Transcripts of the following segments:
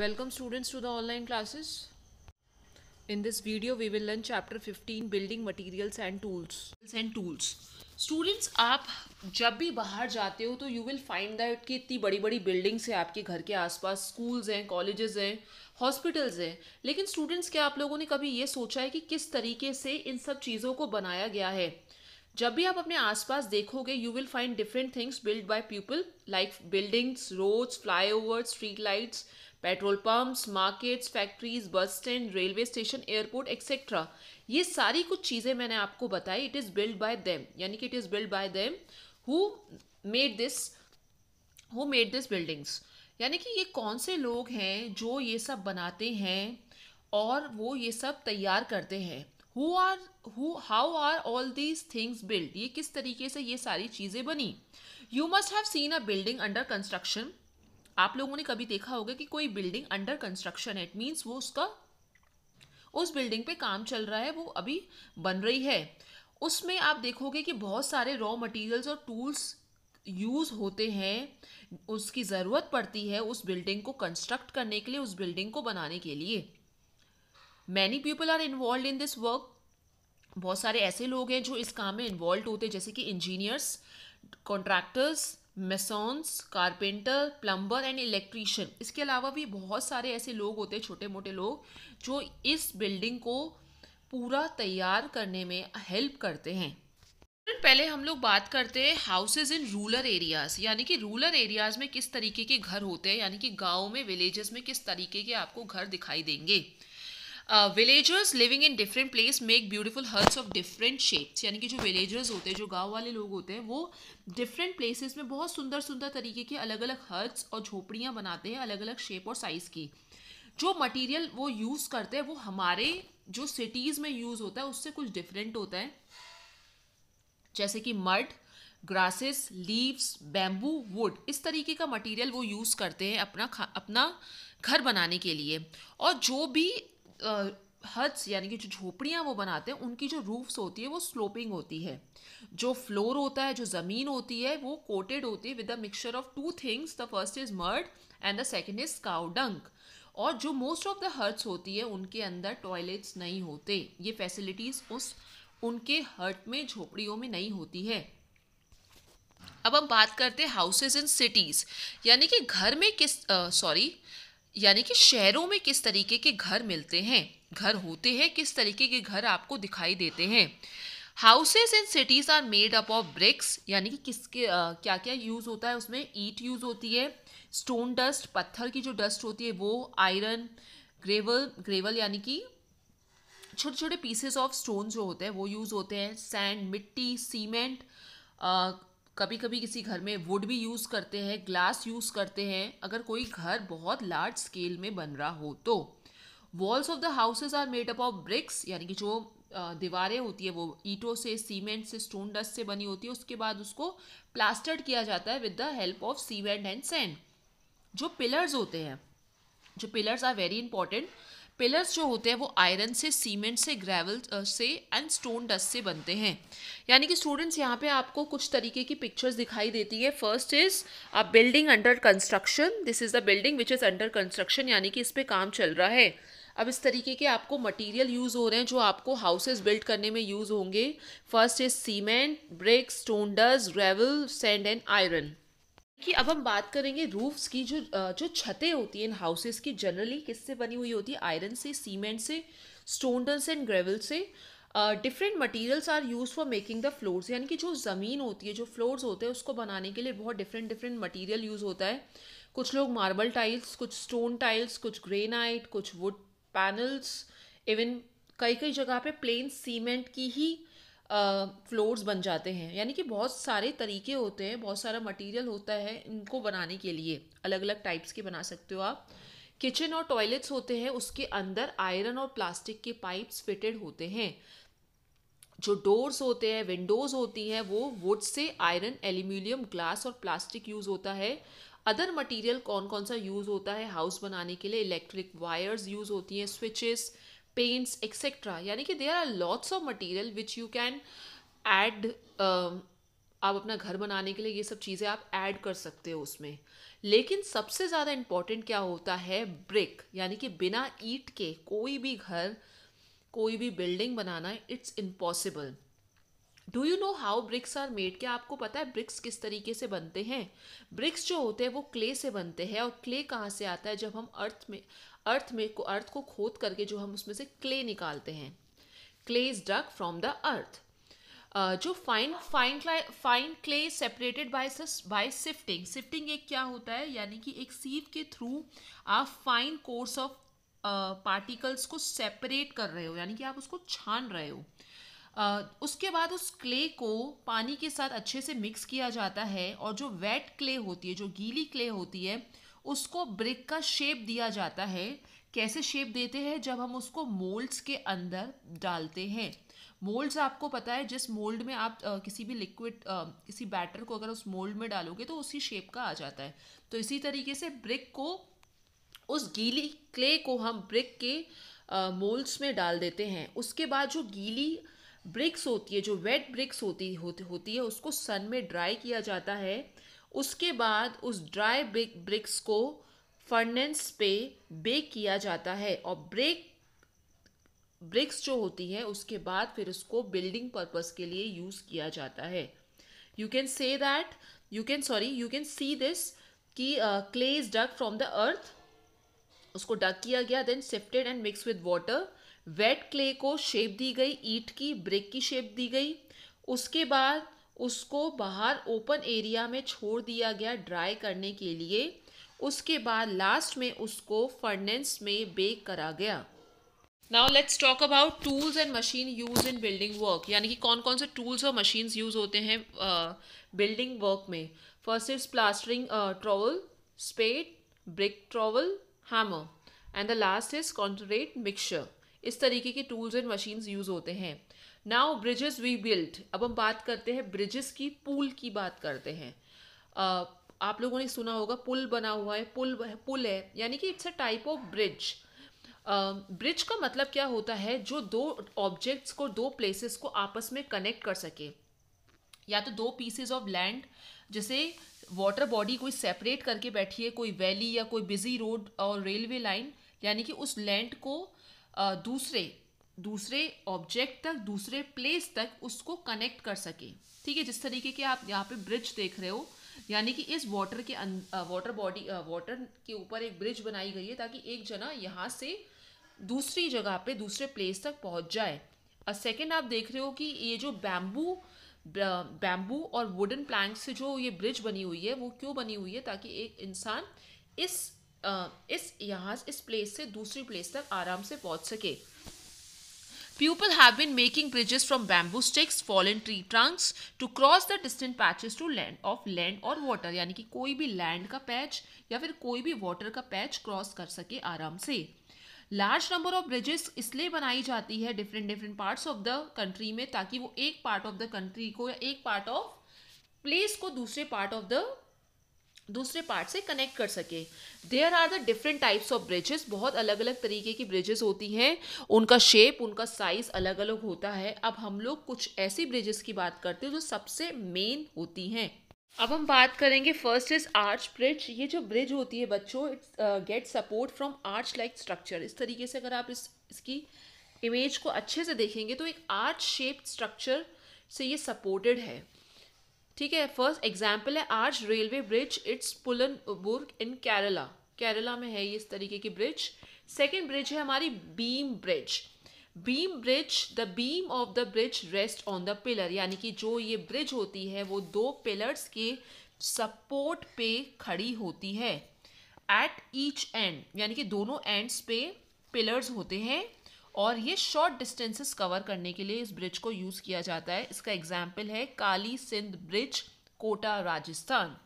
Welcome students to the online classes. In this video we will learn chapter 15 building materials and tools and tools. Students आप जब भी बाहर जाते हो तो यू विल फाइंड दैट कि इतनी बड़ी बड़ी बिल्डिंग्स है आपके घर के आसपास स्कूल्स हैं कॉलेजेस हैं हॉस्पिटल्स हैं लेकिन स्टूडेंट्स क्या आप लोगों ने कभी ये सोचा है कि किस तरीके से इन सब चीज़ों को बनाया गया है जब भी आप अपने आसपास देखोगे you will find different things build by people like buildings roads flyover street lights petrol pumps markets factories bus stand railway station airport etcetera ये सारी कुछ चीज़ें मैंने आपको बताई it is build by them यानी कि it is build by them who made this who made this buildings यानी कि ये कौन से लोग हैं जो ये सब बनाते हैं और वो ये सब तैयार करते हैं who are who how are all these things build ये किस तरीके से ये सारी चीज़ें बनी you must have seen a building under construction आप लोगों ने कभी देखा होगा कि कोई बिल्डिंग अंडर कंस्ट्रक्शन है इट मीन्स वो उसका उस बिल्डिंग पे काम चल रहा है वो अभी बन रही है उसमें आप देखोगे कि बहुत सारे रॉ मटेरियल्स और टूल्स यूज़ होते हैं उसकी ज़रूरत पड़ती है उस बिल्डिंग को कंस्ट्रक्ट करने के लिए उस बिल्डिंग को बनाने के लिए many people are involve in this work बहुत सारे ऐसे लोग हैं जो इस काम में इन्वॉल्व होते हैं जैसे कि engineers contractors masons carpenter plumber and electrician इसके अलावा भी बहुत सारे ऐसे लोग होते हैं छोटे मोटे लोग जो इस बिल्डिंग को पूरा तैयार करने में हेल्प करते हैं पहले हम लोग बात करते हैं हाउसेज इन रूरल एरियाज यानी कि रूरल एरियाज में किस तरीके के घर होते हैं यानी कि गाँव में विलेजेस में किस तरीके के आपको घर दिखाई देंगे villagers living in different place make beautiful huts of different shapes यानी कि जो विलेजर्स होते हैं जो गांव वाले लोग होते हैं वो डिफरेंट प्लेसेस में बहुत सुंदर सुंदर तरीके के अलग अलग हर्ट्स और झोपड़ियाँ बनाते हैं अलग अलग शेप और साइज़ की जो मटीरियल वो यूज़ करते हैं वो हमारे जो सिटीज़ में यूज़ होता है उससे कुछ डिफरेंट होता है जैसे कि mud grasses leaves bamboo wood इस तरीके का मटेरियल वो यूज़ करते हैं अपना खा अपना घर बनाने के लिए और जो भी हट्स यानी कि जो झोपड़ियाँ वो बनाते हैं उनकी जो रूफ्स होती है वो स्लोपिंग होती है जो फ्लोर होता है जो ज़मीन होती है वो कोटेड होती है with a mixture of two things the first is mud and the second is cow dung और जो मोस्ट ऑफ द हर्ट्स होती है उनके अंदर टॉयलेट्स नहीं होते ये फैसिलिटीज़ उस उनके हर्ट में झोपड़ियों में नहीं होती है अब हम बात करते हैं हाउसेज इन सिटीज़ यानी कि घर में किस सॉरी uh, यानी कि शहरों में किस तरीके के घर मिलते हैं घर होते हैं किस तरीके के घर आपको दिखाई देते हैं houses and cities are made up of bricks यानी कि किसके आ, क्या क्या यूज़ होता है उसमें ईट यूज़ होती है स्टोन डस्ट पत्थर की जो डस्ट होती है वो आयरन ग्रेवल ग्रेवल यानी कि छोटे छोटे पीसेस ऑफ स्टोन जो होते हैं वो यूज़ होते हैं सैंड मिट्टी सीमेंट कभी कभी किसी घर में वुड भी यूज़ करते हैं ग्लास यूज़ करते हैं अगर कोई घर बहुत लार्ज स्केल में बन रहा हो तो walls of the houses are made up of bricks यानी कि जो दीवारें होती है वो ईटों से सीमेंट से स्टोन डस्ट से बनी होती है उसके बाद उसको प्लास्टर्ड किया जाता है with the help of cement and sand जो पिलर्स होते हैं जो pillars are very important pillars जो होते हैं वो आयरन से सीमेंट से ग्रेवल से एंड स्टोन डस्ट से बनते हैं यानी कि स्टूडेंट्स यहाँ पे आपको कुछ तरीके की पिक्चर्स दिखाई देती है first is a building under construction this is the building which is under construction यानी कि इस पर काम चल रहा है अब इस तरीके के आपको मटेरियल यूज़ हो रहे हैं जो आपको हाउसेस बिल्ड करने में यूज़ होंगे first is cement brick stone dust gravel sand and iron कि अब हम बात करेंगे रूफ्स की जो जो छतें होती हैं इन हाउसेस की जनरली किससे बनी हुई होती है आयरन से सीमेंट से स्टोन डस्ट एंड ग्रेवल से different materials are use for making the floors यानी कि जो ज़मीन होती है जो फ्लोर्स होते हैं उसको बनाने के लिए बहुत डिफरेंट डिफरेंट मटीरियल यूज़ होता है कुछ लोग मार्बल टाइल्स कुछ स्टोन टाइल्स कुछ ग्रेनाइट कुछ वुड पैनल्स इवन कई कई जगह पे प्लेन सीमेंट की ही फ्लोर्स बन जाते हैं यानी कि बहुत सारे तरीके होते हैं बहुत सारा मटेरियल होता है इनको बनाने के लिए अलग अलग टाइप्स के बना सकते हो आप किचन और टॉयलेट्स होते हैं उसके अंदर आयरन और प्लास्टिक के पाइप्स फिटेड होते हैं जो डोर्स होते हैं विंडोज़ होती हैं वो वुड से आयरन एल्यूमिनियम ग्लास और प्लास्टिक यूज़ होता है अदर मटेरियल कौन कौन सा यूज़ होता है हाउस बनाने के लिए इलेक्ट्रिक वायर्स यूज़ होती हैं स्विचेस पेंट्स एक्सेट्रा यानी कि there are lots of material which you can add आप अपना घर बनाने के लिए ये सब चीज़ें आप ऐड कर सकते हो उसमें लेकिन सबसे ज़्यादा इम्पॉर्टेंट क्या होता है ब्रिक यानी कि बिना ईट के कोई भी घर कोई भी बिल्डिंग बनाना it's impossible do you know how bricks are made क्या आपको पता है ब्रिक्स किस तरीके से बनते हैं ब्रिक्स जो होते हैं वो क्ले से बनते हैं और क्ले कहाँ से आता है जब हम अर्थ में अर्थ में को अर्थ को खोद करके जो हम उसमें से क्ले निकालते हैं clay is dug from the earth जो fine fine fine clay separated by by sifting sifting एक क्या होता है यानी कि एक सीव के थ्रू आप फाइन कोर्स ऑफ पार्टिकल्स को सेपरेट कर रहे हो यानी कि आप उसको छान रहे हो Uh, उसके बाद उस क्ले को पानी के साथ अच्छे से मिक्स किया जाता है और जो वेट क्ले होती है जो गीली क्ले होती है उसको ब्रिक का शेप दिया जाता है कैसे शेप देते हैं जब हम उसको मोल्ड्स के अंदर डालते हैं मोल्ड्स आपको पता है जिस मोल्ड में आप आ, किसी भी लिक्विड किसी बैटर को अगर उस मोल्ड में डालोगे तो उसी शेप का आ जाता है तो इसी तरीके से ब्रिक को उस गीली क्ले को हम ब्रिक के मोल्ड्स में डाल देते हैं उसके बाद जो गीली ब्रिक्स होती है जो वेट ब्रिक्स होती होती होती है उसको सन में ड्राई किया जाता है उसके बाद उस ड्राई ब्रिक ब्रिक्स को फर्नेंस पे बेक किया जाता है और ब्रेक ब्रिक्स जो होती है उसके बाद फिर उसको बिल्डिंग पर्पस के लिए यूज़ किया जाता है you can say that you can sorry you can see this कि clay is dug from the earth उसको डक किया गया then sifted and mix with water wet clay को शेप दी गई ईट की ब्रेक की शेप दी गई उसके बाद उसको बाहर ओपन एरिया में छोड़ दिया गया ड्राई करने के लिए उसके बाद लास्ट में उसको फर्नेंस में बेक करा गया now let's talk about tools and machine use in building work यानी कि कौन कौन से टूल्स और मशीन्स यूज होते हैं बिल्डिंग uh, वर्क में first is plastering trowel spade brick trowel hammer and the last is concrete mixture इस तरीके के टूल्स एंड मशीन्स यूज होते हैं नाउ ब्रिजेस वी बिल्ट अब हम बात करते हैं ब्रिजेस की पुल की बात करते हैं uh, आप लोगों ने सुना होगा पुल बना हुआ है पुल पुल है यानी कि it's a type of bridge bridge का मतलब क्या होता है जो दो ऑब्जेक्ट्स को दो प्लेसेस को आपस में कनेक्ट कर सके या तो दो पीसेज ऑफ लैंड जैसे वाटर बॉडी कोई सेपरेट करके बैठी है कोई वैली या कोई बिजी रोड और रेलवे लाइन यानी कि उस लैंड को दूसरे दूसरे ऑब्जेक्ट तक दूसरे प्लेस तक उसको कनेक्ट कर सके ठीक है जिस तरीके के आप यहाँ पे ब्रिज देख रहे हो यानी कि इस वाटर के वाटर बॉडी वाटर के ऊपर एक ब्रिज बनाई गई है ताकि एक जना यहाँ से दूसरी जगह पे दूसरे प्लेस तक पहुँच जाए और सेकेंड आप देख रहे हो कि ये जो बैम्बू बैम्बू और वुडन प्लैंक से जो ये ब्रिज बनी हुई है वो क्यों बनी हुई है ताकि एक इंसान इस आ, इस यहाँ इस प्लेस से दूसरी प्लेस तक आराम से पहुँच सके People have been making bridges from bamboo sticks, fallen tree trunks to cross the distant patches to land of land or water यानी कि कोई भी land का patch या फिर कोई भी water का patch cross कर सके आराम से लार्ज नंबर ऑफ ब्रिजेस इसलिए बनाई जाती है different different parts of the country में ताकि वो एक पार्ट ऑफ द कंट्री को या एक पार्ट ऑफ प्लेस को दूसरे पार्ट ऑफ द दूसरे पार्ट से कनेक्ट कर सके there are the different types of bridges बहुत अलग अलग तरीके की ब्रिजेस होती हैं उनका शेप उनका साइज़ अलग अलग होता है अब हम लोग कुछ ऐसी ब्रिजेस की बात करते हैं जो सबसे मेन होती हैं अब हम बात करेंगे फर्स्ट इज आर्च ब्रिज ये जो ब्रिज होती है बच्चों it's get support from arch like structure इस तरीके से अगर आप इस इसकी इमेज को अच्छे से देखेंगे तो एक आर्च शेप्ड स्ट्रक्चर से ये सपोर्टेड है ठीक है फर्स्ट एग्जाम्पल है आज रेलवे ब्रिज इट्स पुलन बुर्ग इन केरला केरला में है ये इस तरीके की ब्रिज सेकेंड ब्रिज है हमारी beam bridge beam bridge the beam of the bridge rest on the pillar यानी कि जो ये ब्रिज होती है वो दो पिलर्स के सपोर्ट पे खड़ी होती है एट ईच एंड यानी कि दोनों एंड्स पे पिलर्स होते हैं और ये शॉर्ट डिस्टेंसेस कवर करने के लिए इस ब्रिज को यूज़ किया जाता है इसका एग्जाम्पल है Kali Sindh bridge Kota Rajasthan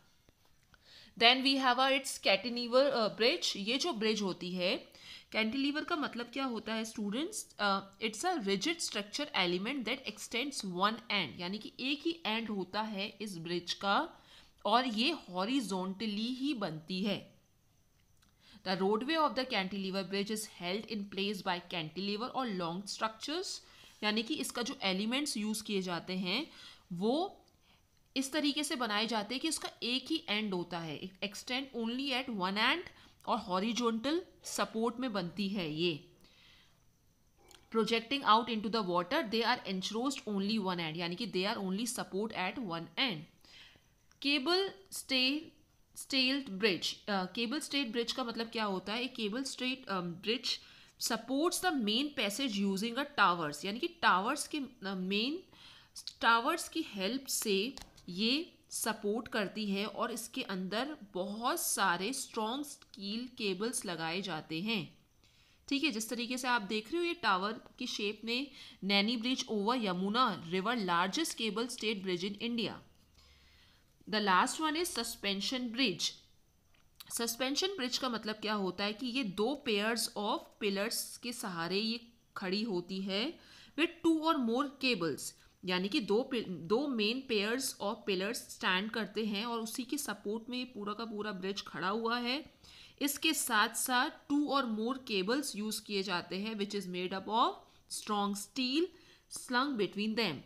then we have are it's cantilever bridge ये जो ब्रिज होती है कैंटिलीवर का मतलब क्या होता है students it's a rigid structure element that extends one end यानी कि एक ही एंड होता है इस ब्रिज का और ये हॉरिजोंटली ही बनती है The roadway of the cantilever bridge is held in place by cantilever और long structures यानी कि इसका जो एलिमेंट्स यूज़ किए जाते हैं वो इस तरीके से बनाए जाते हैं कि इसका एक ही एंड होता है extend only at one end और हॉरिजॉन्टल सपोर्ट में बनती है ये projecting out into the water they are anchored only one end यानी कि they are only support at one end cable stay stayed bridge cable stayed bridge का मतलब क्या होता है cable stayed bridge supports the main passage using a towers यानी कि towers के मेन uh, टावर्स की हेल्प से ये सपोर्ट करती है और इसके अंदर बहुत सारे स्ट्रॉन्ग स्टील केबल्स लगाए जाते हैं ठीक है जिस तरीके से आप देख रहे हो ये टावर की शेप में Naini bridge over Yamuna river largest cable stayed bridge in India the last one is suspension bridge suspension bridge का मतलब क्या होता है कि ये दो पेयर्स ऑफ पिलर्स के सहारे ये खड़ी होती है विथ टू और मोर केबल्स यानी कि दो दो main pairs of pillars stand करते हैं और उसी के सपोर्ट में ये पूरा का पूरा ब्रिज खड़ा हुआ है इसके साथ साथ टू और मोर केबल्स यूज़ किए जाते हैं which is made up of strong steel slung between them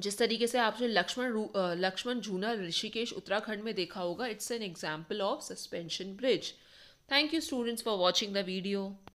जिस तरीके से आपने लक्ष्मण लक्ष्मण झूना ऋषिकेश उत्तराखंड में देखा होगा it's an example of suspension bridge thank you students for watching the video